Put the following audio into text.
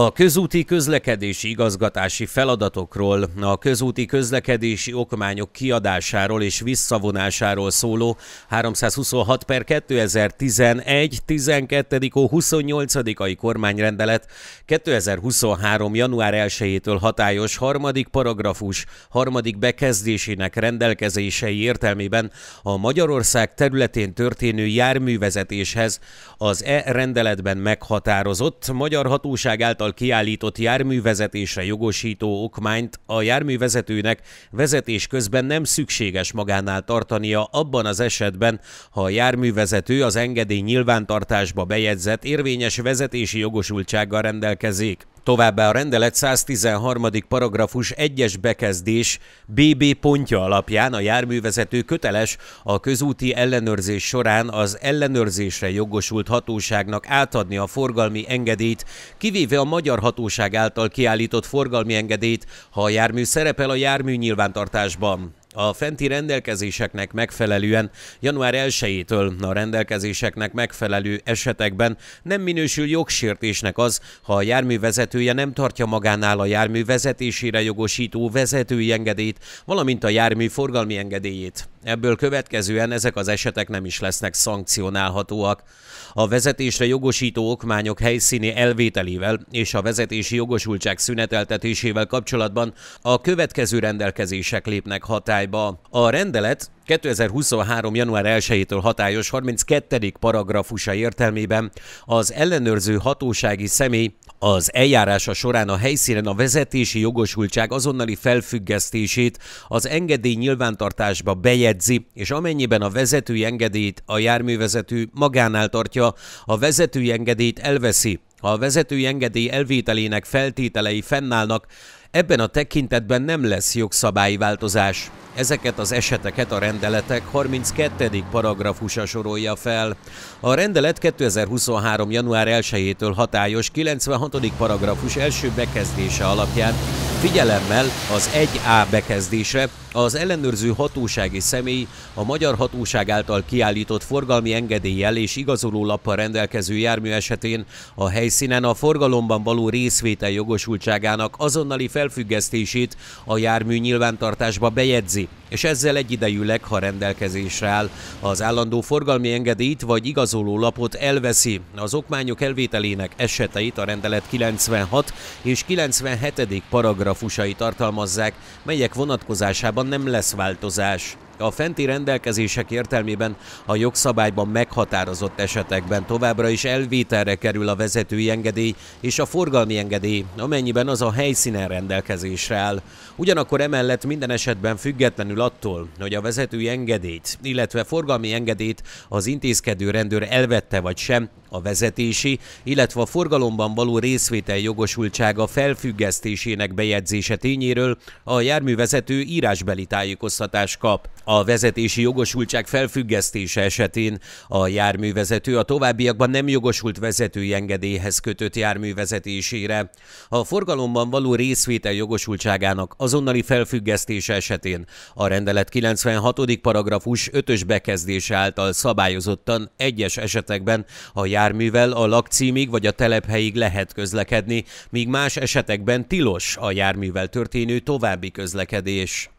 A közúti közlekedési igazgatási feladatokról, a közúti közlekedési okmányok kiadásáról és visszavonásáról szóló 326 per 2011 12. 28-ai kormányrendelet 2023. január 1-től hatályos harmadik paragrafus harmadik bekezdésének rendelkezései értelmében a Magyarország területén történő járművezetéshez az e rendeletben meghatározott magyar hatóság által által kiállított járművezetésre jogosító okmányt a járművezetőnek vezetés közben nem szükséges magánál tartania abban az esetben, ha a járművezető az engedély nyilvántartásba bejegyzett érvényes vezetési jogosultsággal rendelkezik. Továbbá a rendelet 113. paragrafus 1-es bekezdés BB pontja alapján a járművezető köteles a közúti ellenőrzés során az ellenőrzésre jogosult hatóságnak átadni a forgalmi engedélyt, kivéve a magyar hatóság által kiállított forgalmi engedélyt, ha a jármű szerepel a jármű nyilvántartásban. A fenti rendelkezéseknek megfelelően január 1-től a rendelkezéseknek megfelelő esetekben nem minősül jogsértésnek az, ha a járművezetője nem tartja magánál a jármű vezetésére jogosító vezetői engedélyt, valamint a jármű forgalmi engedélyét. Ebből következően ezek az esetek nem is lesznek szankcionálhatóak. A vezetésre jogosító okmányok helyszíni elvételével és a vezetési jogosultság szüneteltetésével kapcsolatban a következő rendelkezések lépnek hatályba. A rendelet 2023. január 1-től hatályos 32. paragrafusa értelmében az ellenőrző hatósági személy az eljárása során a helyszínen a vezetési jogosultság azonnali felfüggesztését az engedély nyilvántartásba bejegyzi, és amennyiben a vezetői engedélyt a járművezető magánál tartja, a vezetői engedélyt elveszi. Ha a vezetői engedély elvételének feltételei fennállnak, Ebben a tekintetben nem lesz jogszabályi változás. Ezeket az eseteket a rendeletek 32. paragrafusa sorolja fel. A rendelet 2023. január 1-től hatályos 96. paragrafus első bekezdése alapján figyelemmel az 1A bekezdésre, az ellenőrző hatósági személy a magyar hatóság által kiállított forgalmi engedéllyel és igazoló lappal rendelkező jármű esetén a helyszínen a forgalomban való részvétel jogosultságának azonnali felfüggesztését a jármű nyilvántartásba bejegyzi, és ezzel egyidejűleg, ha rendelkezésre áll, az állandó forgalmi engedélyt vagy igazoló lapot elveszi. Az okmányok elvételének eseteit a rendelet 96 és 97. paragrafusai tartalmazzák, melyek vonatkozásában valójában nem lesz változás. A fenti rendelkezések értelmében a jogszabályban meghatározott esetekben továbbra is elvételre kerül a vezetői engedély és a forgalmi engedély, amennyiben az a helyszínen rendelkezésre áll. Ugyanakkor emellett minden esetben függetlenül attól, hogy a vezetői engedélyt, illetve forgalmi engedélyt az intézkedő rendőr elvette vagy sem, a vezetési, illetve a forgalomban való részvétel jogosultsága felfüggesztésének bejegyzése tényéről a járművezető írásbeli tájékoztatást kap. A vezetési jogosultság felfüggesztése esetén a járművezető a továbbiakban nem jogosult vezetői engedélyhez kötött járművezetésére. A forgalomban való részvétel jogosultságának azonnali felfüggesztése esetén a rendelet 96. paragrafus 5-ös bekezdése által szabályozottan egyes esetekben a járművel a lakcímig vagy a telephelyig lehet közlekedni, míg más esetekben tilos a járművel történő további közlekedés.